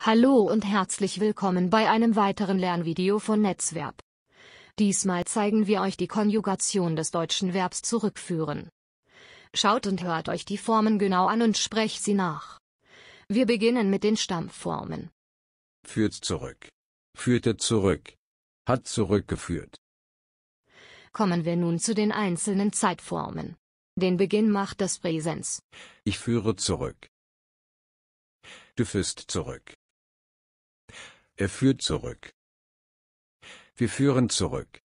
Hallo und herzlich willkommen bei einem weiteren Lernvideo von Netzverb. Diesmal zeigen wir euch die Konjugation des deutschen Verbs zurückführen. Schaut und hört euch die Formen genau an und sprecht sie nach. Wir beginnen mit den Stammformen. Führt zurück. Führte zurück. Hat zurückgeführt. Kommen wir nun zu den einzelnen Zeitformen. Den Beginn macht das Präsens. Ich führe zurück. Du führst zurück. Er führt zurück. Wir führen zurück.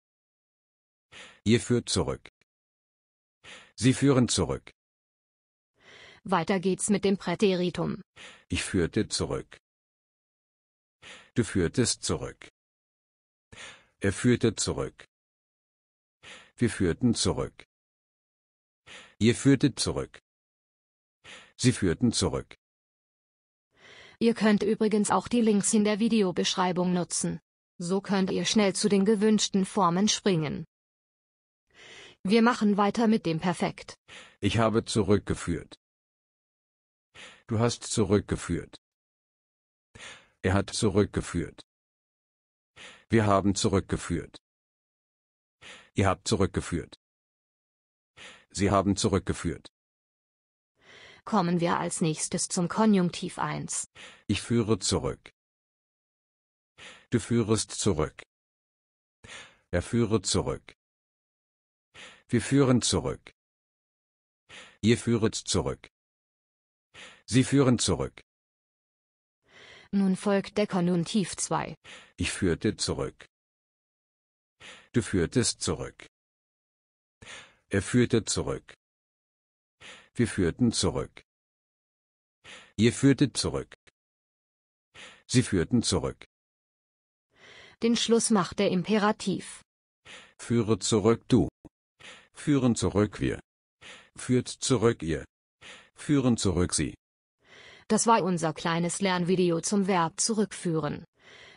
Ihr führt zurück. Sie führen zurück. Weiter geht's mit dem Präteritum. Ich führte zurück. Du führtest zurück. Er führte zurück. Wir führten zurück. Ihr führtet zurück. Sie führten zurück. Ihr könnt übrigens auch die Links in der Videobeschreibung nutzen. So könnt ihr schnell zu den gewünschten Formen springen. Wir machen weiter mit dem Perfekt. Ich habe zurückgeführt. Du hast zurückgeführt. Er hat zurückgeführt. Wir haben zurückgeführt. Ihr habt zurückgeführt. Sie haben zurückgeführt kommen wir als nächstes zum Konjunktiv 1. Ich führe zurück. Du führest zurück. Er führe zurück. Wir führen zurück. Ihr führet zurück. Sie führen zurück. Nun folgt der Konjunktiv 2. Ich führte zurück. Du führtest zurück. Er führte zurück. Wir führten zurück. Ihr führtet zurück. Sie führten zurück. Den Schluss macht der Imperativ. Führe zurück du. Führen zurück wir. Führt zurück ihr. Führen zurück sie. Das war unser kleines Lernvideo zum Verb zurückführen.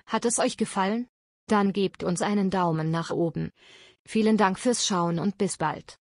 Hat es euch gefallen? Dann gebt uns einen Daumen nach oben. Vielen Dank fürs Schauen und bis bald.